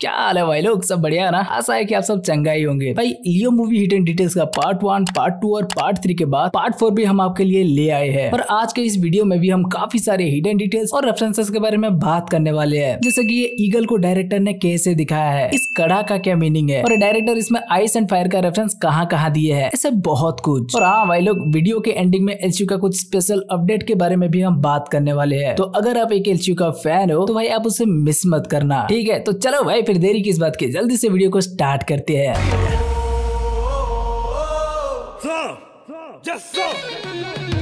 क्या हाल है भाई लोग सब बढ़िया ना आशा है कि आप सब चंगा ही होंगे भाई Leo movie hit and details का पार्ट वन पार्ट टू और पार्ट थ्री के बाद पार्ट फोर भी हम आपके लिए ले आए हैं और आज के इस वीडियो में भी हम काफी सारे हिडन डिटेल्स और रेफरेंसेस के बारे में बात करने वाले हैं जैसे कि ये ईगल को डायरेक्टर ने कैसे दिखाया है इस कड़ा का क्या मीनिंग है और डायरेक्टर इसमें आइस एंड फायर का रेफरेंस कहाँ कहाँ दिए है ऐसे बहुत कुछ और हाँ भाई लोग वीडियो के एंडिंग में एलसीयू का कुछ स्पेशल अपडेट के बारे में भी हम बात करने वाले है तो अगर आप एक एलसीयू का फैन हो तो भाई आप उसे मिस मत करना ठीक है तो चलो भाई फिर देरी किस बात की जल्दी से वीडियो को स्टार्ट करते हैं Just हाँ। so.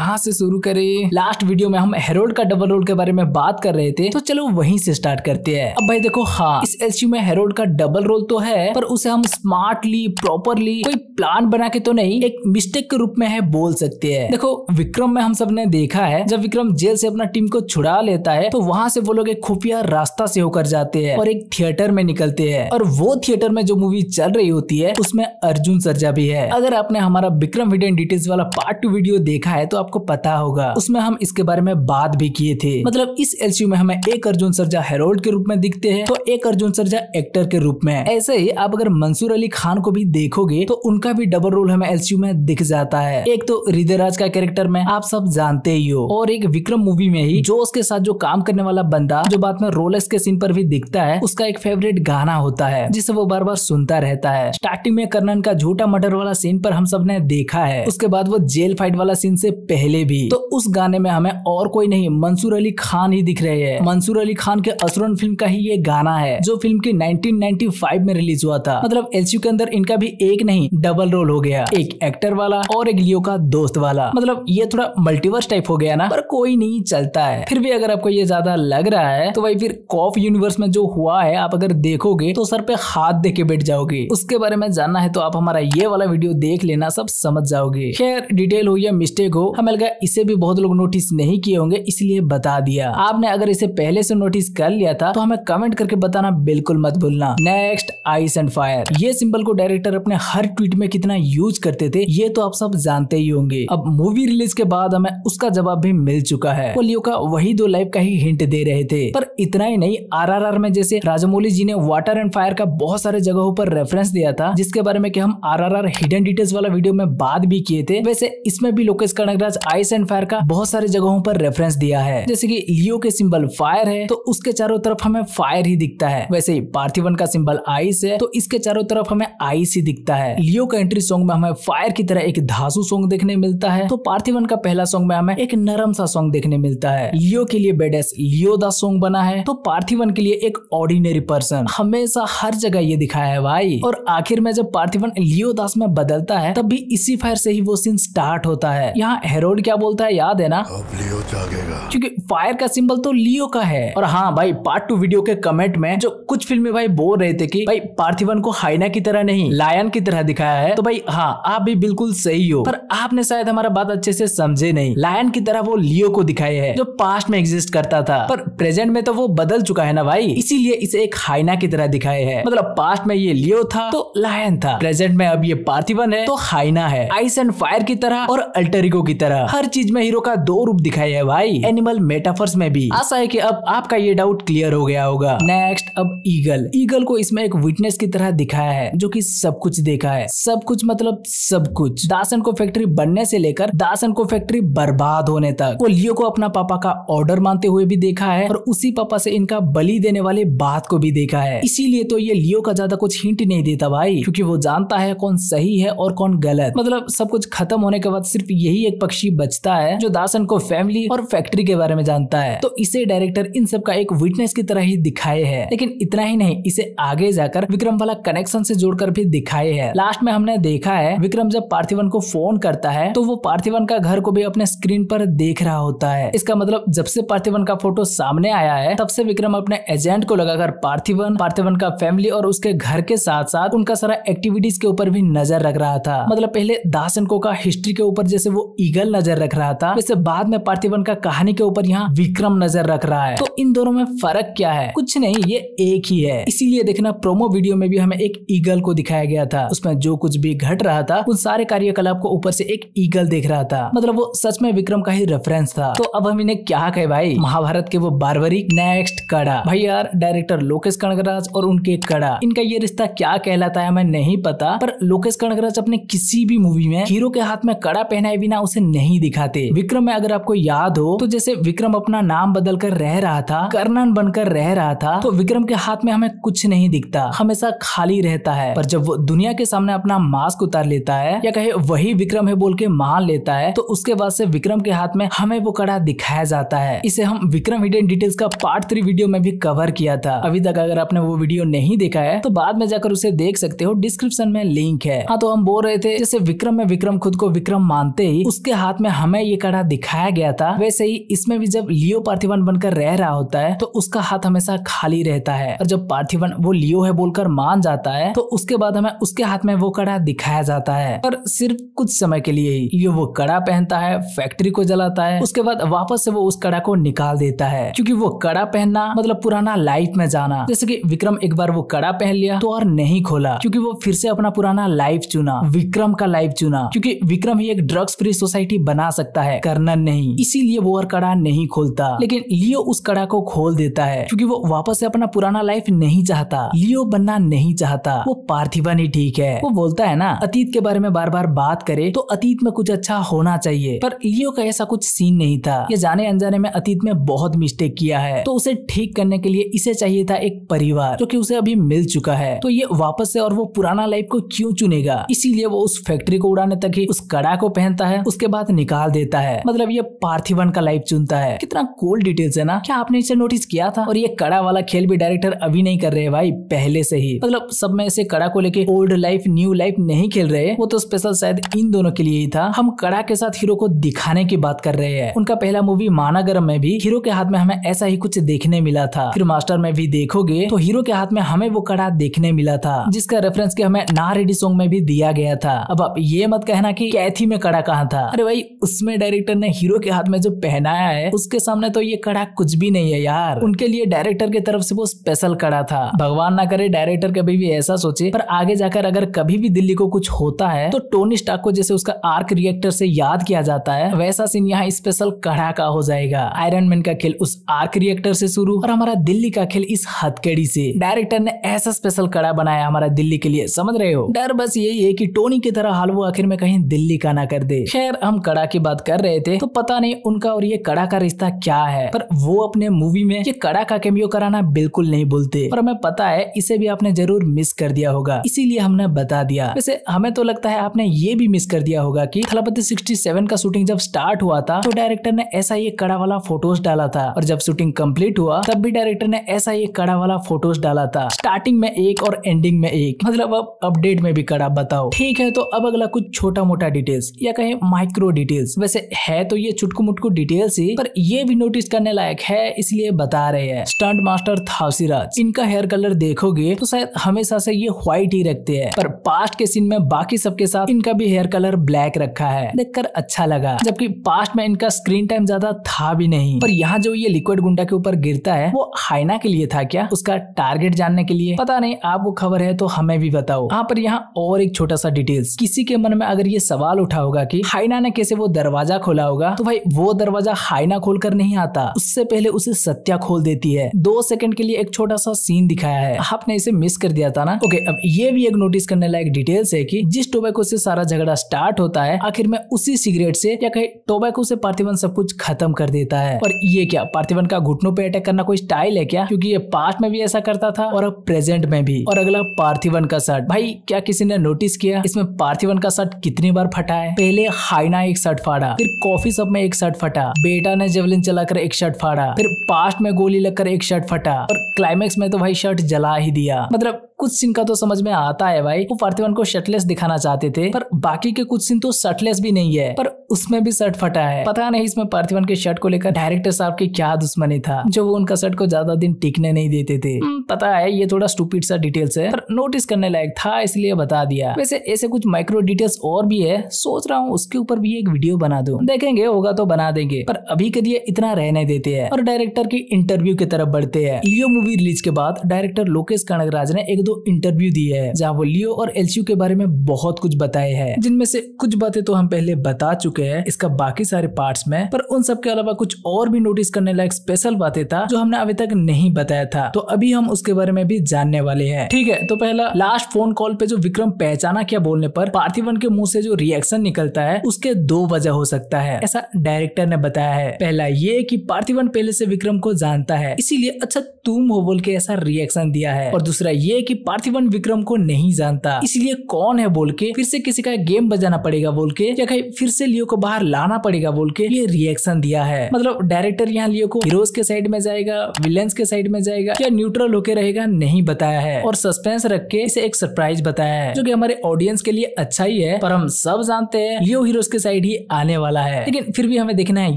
कहा से शुरू करें लास्ट वीडियो में हम हेरोड का डबल रोल के बारे में बात कर रहे थे तो चलो वहीं से स्टार्ट करते हैं अब भाई देखो हाँ इस एस में हेरोड का डबल रोल तो है पर उसे हम स्मार्टली प्रॉपरली कोई प्लान बना के तो नहीं एक मिस्टेक के रूप में है बोल सकते हैं देखो विक्रम में हम सब ने देखा है जब विक्रम जेल से अपना टीम को छुड़ा लेता है तो वहाँ से वो लोग एक खुफिया रास्ता से होकर जाते हैं और एक थिएटर में निकलते हैं और वो थिएटर में जो मूवी चल रही होती है उसमें अर्जुन सरजा भी है अगर आपने हमारा विक्रम वीडियो डिटेल्स वाला पार्ट टू वीडियो देखा है तो आप आपको पता होगा उसमें हम इसके बारे में बात भी किए थे मतलब इस एलसीयू में हमें एक अर्जुन सरजा हेरोल्ड के रूप में दिखते हैं तो एक अर्जुन सरजा एक्टर के रूप में ऐसे ही आप अगर मंसूर अली खान को भी देखोगे तो उनका भी डबल रोल हमें एल में दिख जाता है एक तो हृदय का कैरेक्टर में आप सब जानते ही हो और एक विक्रम मूवी में ही जो उसके साथ जो काम करने वाला बंदा जो बाद में रोलेक्स के सीन पर भी दिखता है उसका एक फेवरेट गाना होता है जिसे वो बार बार सुनता रहता है स्टार्टिंग में कर्नन का झूठा मर्डर वाला सीन पर हम सब ने देखा है उसके बाद वो जेल फाइट वाला सीन से पहले पहले भी तो उस गाने में हमें और कोई नहीं मंसूर अली खान ही दिख रहे हैं मंसूर अली खान के असुरन फिल्म का ही ये गाना है जो फिल्म की 1995 में रिलीज हुआ था मतलब एलसी के अंदर इनका भी एक नहीं डबल रोल हो गया एक एक्टर वाला और एक लियो का दोस्त वाला मतलब ये थोड़ा मल्टीवर्स टाइप हो गया ना पर कोई नहीं चलता है फिर भी अगर आपको ये ज्यादा लग रहा है तो भाई फिर कॉफ यूनिवर्स में जो हुआ है आप अगर देखोगे तो सर पे हाथ दे के बैठ जाओगे उसके बारे में जानना है तो आप हमारा ये वाला वीडियो देख लेना सब समझ जाओगे खैर डिटेल हो या मिस्टेक हो हमें मिल गया इसे भी बहुत लोग नोटिस नहीं किए होंगे इसलिए बता दिया आपने अगर इसे पहले से नोटिस कर लिया था तो हमें कमेंट करके बताना बिल्कुल मत भूलना नेक्स्ट आइस एंड फायर ये सिंबल को डायरेक्टर अपने हर ट्वीट में कितना यूज करते थे ये तो आप सब जानते ही होंगे अब मूवी रिलीज के बाद हमें उसका जवाब भी मिल चुका है वो लियो का वही दो लाइफ का ही हिंट दे रहे थे पर इतना ही नहीं आरआरआर में जैसे राजमौली जी ने वाटर एंड फायर का बहुत सारे जगहों पर रेफरेंस दिया था जिसके बारे में कि हम आरआरआर हिडन डिटेल्स वाला वीडियो में बात भी किए थे वैसे इसमें भी Lokesh Kanagaraj ice and fire का बहुत सारी जगहों पर रेफरेंस दिया है जैसे की लियो के सिंबल फायर है तो उसके चारों तरफ हमें फायर ही दिखता है वैसे ही पार्थिवन का सिंबल आइस है तो इसके चारों तरफ हमें आइस ही दिखता है लियो का एंट्री सॉन्ग में हमें फायर की तरह एक धासु सॉन्ग देखने मिलता है तो पार्थिवन का पहला सॉन्ग में हमें एक नरम सा सॉन्ग देखने मिलता है लियो के लिए बेडेस लियो द सॉन्ग बना है तो पार्थिवन के लिए एक ऑर्डिनरी पर्सन हमेशा हर जगह ये दिखाया है भाई और आखिर में जब पार्थिवन लियो दास में बदलता है तब भी इसी फायर से ही वो सीन स्टार्ट होता है यहाँ हेरो हेरोड क्या बोलता है याद है ना अब लियो जागेगा क्योंकि फायर का सिंबल तो लियो का है और हाँ भाई पार्ट टू वीडियो के कमेंट में जो कुछ फिल्में भाई बोल रहे थे कि भाई पार्थिवन को हाइना की तरह नहीं लायन की तरह दिखाया है तो भाई हाँ आप भी बिल्कुल सही हो पर आपने शायद हमारा बात अच्छे से समझे नहीं लायन की तरह वो लियो को दिखाई है जो पास्ट में एग्जिस्ट करता था पर प्रेजेंट में तो वो बदल चुका है ना भाई इसीलिए इसे एक हाइना की तरह दिखाए है मतलब पास्ट में ये लियो था तो लायन था प्रेजेंट में अब ये पार्थिवन है तो हाइना है आइस एंड फायर की तरह और अल्टरिको की तरह हर चीज में हीरो का दो रूप दिखाई है भाई एनिमल मेटाफर्स में भी आशा है की अब आपका ये डाउट क्लियर हो गया होगा नेक्स्ट अब ईगल ईगल को इसमें एक विटनेस की तरह दिखाया है जो की सब कुछ देखा है सब कुछ मतलब सब कुछ दासन को फैक्ट्री बनने से लेकर दासन को फैक्ट्री बर्बाद होने तक वो लियो को अपना पापा का ऑर्डर मानते हुए भी देखा है और उसी पापा से इनका बलि देने वाले बात को भी देखा है इसीलिए तो ये लियो का ज्यादा कुछ हिंट नहीं देता भाई क्योंकि वो जानता है कौन सही है और कौन गलत मतलब सब कुछ खत्म होने के बाद सिर्फ यही एक पक्ष बख्शी बचता है जो दासन को फैमिली और फैक्ट्री के बारे में जानता है तो इसे डायरेक्टर इन सब का एक विटनेस की तरह ही दिखाए है लेकिन इतना ही नहीं इसे आगे जाकर विक्रम वाला कनेक्शन से जोड़कर भी दिखाए है लास्ट में हमने देखा है विक्रम जब पार्थिवन को फोन करता है तो वो पार्थिवन का घर को भी अपने स्क्रीन पर देख रहा होता है इसका मतलब जब से पार्थिवन का फोटो सामने आया है तब से विक्रम अपने एजेंट को लगाकर पार्थिवन पार्थिवन का फैमिली और उसके घर के साथ साथ उनका सारा एक्टिविटीज के ऊपर भी नजर रख रहा था मतलब पहले दासन को का हिस्ट्री के ऊपर जैसे वो ईगल महल नजर रख रहा था वैसे बाद में पार्थिवन का कहानी के ऊपर यहाँ विक्रम नजर रख रहा है तो इन दोनों में फर्क क्या है कुछ नहीं ये एक ही है इसीलिए देखना प्रोमो वीडियो में भी हमें एक ईगल को दिखाया गया था उसमें जो कुछ भी घट रहा था उन सारे कार्यकलाप को ऊपर से एक ईगल देख रहा था मतलब वो सच में विक्रम का ही रेफरेंस था तो अब हम इन्हें क्या कहे भाई महाभारत के वो बारबरी नेक्स्ट कड़ा भाई यार डायरेक्टर लोकेश कणगराज और उनके कड़ा इनका ये रिश्ता क्या कहलाता है हमें नहीं पता पर लोकेश कणगराज अपने किसी भी मूवी में हीरो के हाथ में कड़ा पहनाए बिना उसे नहीं नहीं दिखाते विक्रम में अगर आपको याद हो तो जैसे विक्रम अपना नाम बदल कर रह रहा था कर्णन बनकर रह रहा था तो विक्रम के हाथ में हमें कुछ नहीं दिखता हमेशा खाली रहता है पर जब वो दुनिया के सामने अपना मास्क उतार लेता है या कहे वही विक्रम है बोल के मान लेता है तो उसके बाद से विक्रम के हाथ में हमें वो कड़ा दिखाया जाता है इसे हम विक्रम हिडन डिटेल्स का पार्ट थ्री वीडियो में भी कवर किया था अभी तक अगर आपने वो वीडियो नहीं देखा है तो बाद में जाकर उसे देख सकते हो डिस्क्रिप्शन में लिंक है हाँ तो हम बोल रहे थे जैसे विक्रम में विक्रम खुद को विक्रम मानते ही उसके हाथ साथ में हमें ये कड़ा दिखाया गया था वैसे ही इसमें भी जब लियो पार्थिवन बनकर रह रहा होता है तो उसका हाथ हमेशा खाली रहता है और जब पार्थिवन वो लियो है बोलकर मान जाता है तो उसके बाद हमें उसके हाथ में वो कड़ा दिखाया जाता है पर सिर्फ कुछ समय के लिए ही लियो वो कड़ा पहनता है फैक्ट्री को जलाता है उसके बाद वापस से वो उस कड़ा को निकाल देता है क्योंकि वो कड़ा पहनना मतलब पुराना लाइफ में जाना जैसे कि विक्रम एक बार वो कड़ा पहन लिया तो और नहीं खोला क्योंकि वो फिर से अपना पुराना लाइफ चुना विक्रम का लाइफ चुना क्योंकि विक्रम ही एक ड्रग्स फ्री सोसाइटी बना सकता है कर्नन नहीं इसीलिए वो और कड़ा नहीं खोलता लेकिन लियो उस कड़ा को खोल देता है क्योंकि वो वापस से अपना पुराना लाइफ नहीं चाहता लियो बनना नहीं चाहता वो पार्थिवन ही ठीक है वो बोलता है ना अतीत के बारे में बार बार बात करे तो अतीत में कुछ अच्छा होना चाहिए पर लियो का ऐसा कुछ सीन नहीं था ये जाने अनजाने में अतीत में बहुत मिस्टेक किया है तो उसे ठीक करने के लिए इसे चाहिए था एक परिवार जो की उसे अभी मिल चुका है तो ये वापस से और वो पुराना लाइफ को क्यूँ चुनेगा इसीलिए वो उस फैक्ट्री को उड़ाने तक ही उस कड़ा को पहनता है उसके बाद साथ निकाल देता है मतलब ये पार्थिवन का लाइफ चुनता है कितना कोल डिटेल्स है ना क्या आपने इसे नोटिस किया था और ये कड़ा वाला खेल भी डायरेक्टर अभी नहीं कर रहे है भाई पहले से ही मतलब सब में ऐसे कड़ा को लेके ओल्ड लाइफ न्यू लाइफ नहीं खेल रहे वो तो स्पेशल शायद इन दोनों के लिए ही था हम कड़ा के साथ हीरो को दिखाने की बात कर रहे हैं उनका पहला मूवी मानागरम में भी हीरो के हाथ में हमें ऐसा ही कुछ देखने मिला था फिर मास्टर में भी देखोगे तो हीरो के हाथ में हमें वो कड़ा देखने मिला था जिसका रेफरेंस के हमें ना रेडी सॉन्ग में भी दिया गया था अब आप ये मत कहना की कैथी में कड़ा कहा था अरे भाई भाई उसमें डायरेक्टर ने हीरो के हाथ में जो पहनाया है उसके सामने तो ये कड़ा कुछ भी नहीं है यार उनके लिए डायरेक्टर की तरफ से वो स्पेशल कड़ा था भगवान ना करे डायरेक्टर कभी भी ऐसा सोचे पर आगे जाकर अगर कभी भी दिल्ली को कुछ होता है तो टोनी स्टाक को जैसे उसका आर्क रिएक्टर से याद किया जाता है वैसा सीन यहाँ स्पेशल कड़ा का हो जाएगा आयरन मैन का खेल उस आर्क रिएक्टर से शुरू और हमारा दिल्ली का खेल इस हथकड़ी से डायरेक्टर ने ऐसा स्पेशल कड़ा बनाया हमारा दिल्ली के लिए समझ रहे हो डर बस यही है की टोनी की तरह हाल वो आखिर में कहीं दिल्ली का ना कर दे खैर हम कड़ा की बात कर रहे थे तो पता नहीं उनका और ये कड़ा का रिश्ता क्या है पर वो अपने मूवी में ये कड़ा का कैमियो कराना बिल्कुल नहीं बोलते और हमें पता है इसे भी आपने जरूर मिस कर दिया होगा इसीलिए हमने बता दिया वैसे हमें तो लगता है आपने ये भी मिस कर दिया होगा की थलापति सिक्सटी का शूटिंग जब स्टार्ट हुआ था तो डायरेक्टर ने ऐसा ये कड़ा वाला फोटोज डाला था और जब शूटिंग कम्प्लीट हुआ तब भी डायरेक्टर ने ऐसा ये कड़ा वाला फोटोज डाला था स्टार्टिंग में एक और एंडिंग में एक मतलब अब अपडेट में भी कड़ा बताओ ठीक है तो अब अगला कुछ छोटा मोटा डिटेल्स या कहीं माइक्रो डिटेल्स वैसे है तो ये चुटकू मुटकू डिटेल्स ही पर ये भी नोटिस करने लायक है इसलिए बता रहे हैं स्टंट मास्टर थावसीराज इनका हेयर कलर देखोगे तो शायद हमेशा से ये व्हाइट ही रखते हैं पर पास्ट के सीन में बाकी सबके साथ इनका भी हेयर कलर ब्लैक रखा है देखकर अच्छा लगा जबकि पास्ट में इनका स्क्रीन टाइम ज्यादा था भी नहीं पर यहाँ जो ये लिक्विड गुंडा के ऊपर गिरता है वो हाइना के लिए था क्या उसका टारगेट जानने के लिए पता नहीं आपको खबर है तो हमें भी बताओ यहाँ पर यहाँ और एक छोटा सा डिटेल्स किसी के मन में अगर ये सवाल उठा होगा की हाइना ने धमाके से वो दरवाजा खोला होगा तो भाई वो दरवाजा हाइना खोल कर नहीं आता उससे पहले उसे सत्या खोल देती है दो सेकंड के लिए एक छोटा सा सीन दिखाया है आपने इसे मिस कर दिया था ना ओके अब ये भी एक नोटिस करने लायक डिटेल्स है की जिस टोबैको से सारा झगड़ा स्टार्ट होता है आखिर में उसी सिगरेट से या कहीं टोबैको से पार्थिवन सब कुछ खत्म कर देता है और ये क्या पार्थिवन का घुटनों पे अटैक करना कोई स्टाइल है क्या क्योंकि ये पास्ट में भी ऐसा करता था और अब प्रेजेंट में भी और अगला पार्थिवन का शर्ट भाई क्या किसी ने नोटिस किया इसमें पार्थिवन का शर्ट कितनी बार फटा है पहले हाइना एक शर्ट फाड़ा फिर कॉफी सब में एक शर्ट फटा बेटा ने जेवलिन चलाकर एक शर्ट फाड़ा फिर पास्ट में गोली लगकर एक शर्ट फटा और क्लाइमेक्स में तो भाई शर्ट जला ही दिया मतलब कुछ सीन का तो समझ में आता है भाई वो पार्थिवन को शर्टलेस दिखाना चाहते थे पर बाकी के कुछ सीन तो शर्टलेस भी नहीं है पर उसमें भी शर्ट फटा है पता नहीं इसमें पार्थिवन के शर्ट को लेकर डायरेक्टर साहब की क्या दुश्मनी था जो वो उनका शर्ट को ज्यादा दिन टिकने नहीं देते थे हम्म, पता है ये थोड़ा स्टूपिड सा डिटेल्स है पर नोटिस करने लायक था इसलिए बता दिया वैसे ऐसे कुछ माइक्रो डिटेल्स और भी है सोच रहा हूँ उसके ऊपर भी एक वीडियो बना दो देखेंगे होगा तो बना देंगे पर अभी के लिए इतना रहने देते हैं और डायरेक्टर की इंटरव्यू की तरफ बढ़ते हैं लियो मूवी रिलीज के बाद डायरेक्टर लोकेश कनक ने एक दो दो इंटरव्यू दिए है जहाँ वो लियो और एलसीयू के बारे में बहुत कुछ बताए है जिनमें से कुछ बातें तो हम पहले बता चुके हैं इसका बाकी सारे पार्ट में पर उन सब के अलावा कुछ और भी नोटिस करने लायक स्पेशल बातें था जो हमने अभी तक नहीं बताया था तो अभी हम उसके बारे में भी जानने वाले हैं ठीक है तो पहला लास्ट फोन कॉल पे जो विक्रम पहचाना क्या बोलने पर पार्थिवन के मुंह से जो रिएक्शन निकलता है उसके दो वजह हो सकता है ऐसा डायरेक्टर ने बताया है पहला ये कि पार्थिवन पहले से विक्रम को जानता है इसीलिए अच्छा तुम हो बोल के ऐसा रिएक्शन दिया है और दूसरा ये कि पार्थिवन विक्रम को नहीं जानता इसलिए कौन है बोल के फिर से किसी का गेम बजाना पड़ेगा बोल के या कहीं फिर से लियो को बाहर लाना पड़ेगा बोल के ये रिएक्शन दिया है मतलब डायरेक्टर यहाँ लियो को हीरोज के साइड में जाएगा विलेंस के साइड में जाएगा या न्यूट्रल होके रहेगा नहीं बताया है और सस्पेंस रख के इसे एक सरप्राइज बताया है जो की हमारे ऑडियंस के लिए अच्छा ही है पर हम सब जानते हैं लियो हीरोज के साइड ही आने वाला है लेकिन फिर भी हमें देखना है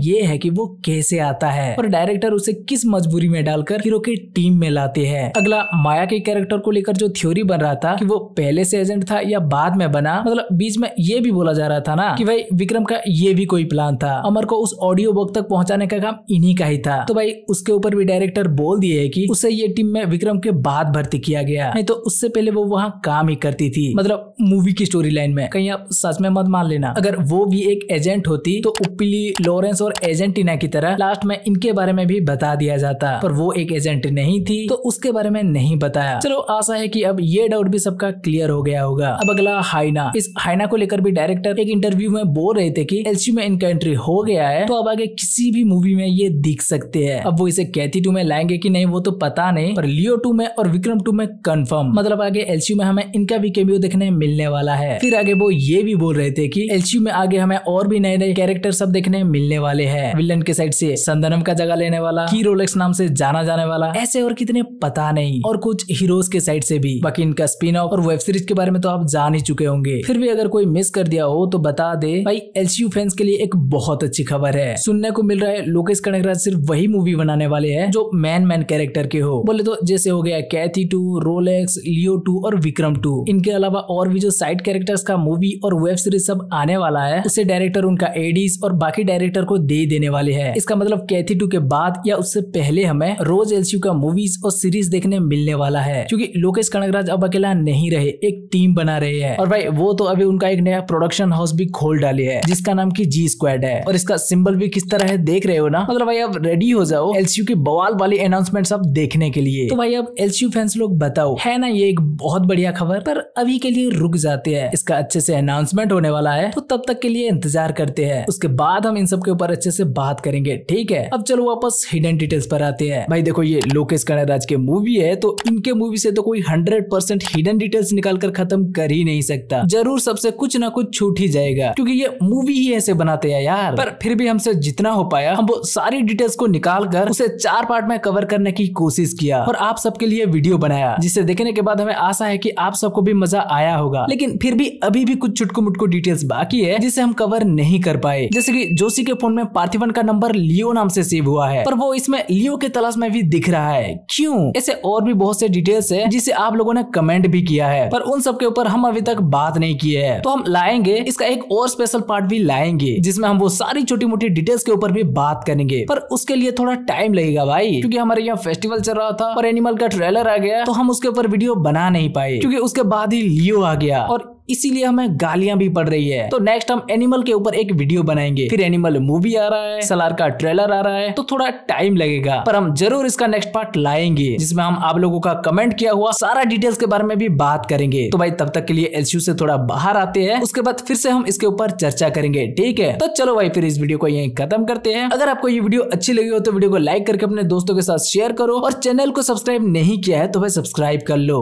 ये है की वो कैसे आता है और डायरेक्टर उसे किस मजबूरी में डालकर हीरो के टीम में लाते हैं अगला माया के कैरेक्टर को लेकर लेकर जो थ्योरी बन रहा था कि वो पहले से एजेंट था या बाद में बना मतलब बीच में ये भी बोला जा रहा था ना कि भाई विक्रम का ये भी कोई प्लान था अमर को उस ऑडियो बुक तक पहुंचाने का काम इन्हीं का ही था तो भाई उसके ऊपर भी डायरेक्टर बोल दिए है की उसे ये टीम में विक्रम के बाद भर्ती किया गया नहीं तो उससे पहले वो वहाँ काम ही करती थी मतलब मूवी की स्टोरी लाइन में कहीं आप सच में मत मान लेना अगर वो भी एक एजेंट होती तो उपली लॉरेंस और एजेंटिना की तरह लास्ट में इनके बारे में भी बता दिया जाता पर वो एक एजेंट नहीं थी तो उसके बारे में नहीं बताया चलो आशा है है कि अब ये डाउट भी सबका क्लियर हो गया होगा अब अगला हाइना इस हाइना को लेकर भी डायरेक्टर एक इंटरव्यू में बोल रहे थे कि एलसी में इनका एंट्री हो गया है तो अब आगे किसी भी मूवी में ये दिख सकते हैं अब वो इसे कैथी टू में लाएंगे की नहीं वो तो पता नहीं पर लियो टू में और विक्रम टू में कन्फर्म मतलब आगे एलसी में हमें इनका भी केमियो देखने मिलने वाला है फिर आगे वो ये भी बोल रहे थे की एलसी में आगे हमें और भी नए नए कैरेक्टर सब देखने मिलने वाले है विलन के साइड से संदनम का जगह लेने वाला की रोलेक्स नाम से जाना जाने वाला ऐसे और कितने पता नहीं और कुछ हीरोज के साइड साइड से भी बाकी इनका स्पिन ऑफ और वेब सीरीज के बारे में तो आप जान ही चुके होंगे फिर भी अगर कोई मिस कर दिया हो तो बता दे भाई एलसीयू फैंस के लिए एक बहुत अच्छी खबर है सुनने को मिल रहा है लोकेश कनकराज सिर्फ वही मूवी बनाने वाले है जो मैन मैन कैरेक्टर के हो बोले तो जैसे हो गया Kaithi two Rolex Leo two और विक्रम टू इनके अलावा और भी जो साइड कैरेक्टर्स का मूवी और वेब सीरीज सब आने वाला है उसे डायरेक्टर उनका एडीज और बाकी डायरेक्टर को दे देने वाले है इसका मतलब कैथी टू के बाद या उससे पहले हमें रोज एलसीयू का मूवीज और सीरीज देखने मिलने वाला है क्योंकि लोग मुकेश कनकराज अब अकेला नहीं रहे एक टीम बना रहे हैं और भाई वो तो अभी उनका एक नया प्रोडक्शन हाउस भी खोल डाली है जिसका नाम की जी स्क्वाड है और इसका सिंबल भी किस तरह है देख रहे हो ना मतलब भाई अब रेडी हो जाओ एलसीयू की बवाल वाली अनाउंसमेंट अब देखने के लिए तो भाई अब एलसीयू फैंस लोग बताओ है ना ये एक बहुत बढ़िया खबर पर अभी के लिए रुक जाते हैं इसका अच्छे से अनाउंसमेंट होने वाला है तो तब तक के लिए इंतजार करते हैं उसके बाद हम इन सब के ऊपर अच्छे से बात करेंगे ठीक है अब चलो वापस हिडन डिटेल्स पर आते हैं भाई देखो ये लोकेश कनराज के मूवी है तो इनके मूवी से तो कोई हंड्रेड परसेंट हिडन डिटेल्स निकाल कर खत्म कर ही नहीं सकता जरूर सबसे कुछ ना कुछ छूट ही जाएगा क्योंकि ये मूवी ही ऐसे बनाते हैं यार पर फिर भी हमसे जितना हो पाया हम वो सारी डिटेल्स को निकाल कर उसे चार पार्ट में कवर करने की कोशिश किया और आप सबके लिए वीडियो बनाया जिसे देखने के बाद हमें आशा है की आप सबको भी मजा आया होगा लेकिन फिर भी अभी भी कुछ छुटको मुटको डिटेल्स बाकी है जिसे हम कवर नहीं कर पाए जैसे की जोशी के फोन में पार्थिवन का नंबर लियो नाम से सेव हुआ है पर वो इसमें लियो के तलाश में भी दिख रहा है क्यों ऐसे और भी बहुत से डिटेल्स है जिसे आप लोगों ने कमेंट भी किया है पर उन सबके ऊपर हम अभी तक बात नहीं किए है तो हम लाएंगे इसका एक और स्पेशल पार्ट भी लाएंगे जिसमें हम वो सारी छोटी मोटी डिटेल्स के ऊपर भी बात करेंगे पर उसके लिए थोड़ा टाइम लगेगा भाई क्योंकि हमारे यहाँ फेस्टिवल चल रहा था और एनिमल का ट्रेलर आ गया तो हम उसके ऊपर वीडियो बना नहीं पाए क्योंकि उसके बाद ही लियो आ गया और इसीलिए हमें गालियां भी पड़ रही है तो नेक्स्ट हम एनिमल के ऊपर एक वीडियो बनाएंगे फिर एनिमल मूवी आ रहा है सलार का ट्रेलर आ रहा है तो थोड़ा टाइम लगेगा पर हम जरूर इसका नेक्स्ट पार्ट लाएंगे जिसमें हम आप लोगों का कमेंट किया हुआ सारा डिटेल्स के बारे में भी बात करेंगे तो भाई तब तक के लिए एलसीयू से थोड़ा बाहर आते हैं उसके बाद फिर से हम इसके ऊपर चर्चा करेंगे ठीक है तो चलो भाई फिर इस वीडियो को यही खत्म करते हैं अगर आपको ये वीडियो अच्छी लगी हो तो वीडियो को लाइक करके अपने दोस्तों के साथ शेयर करो और चैनल को सब्सक्राइब नहीं किया है तो भाई सब्सक्राइब कर लो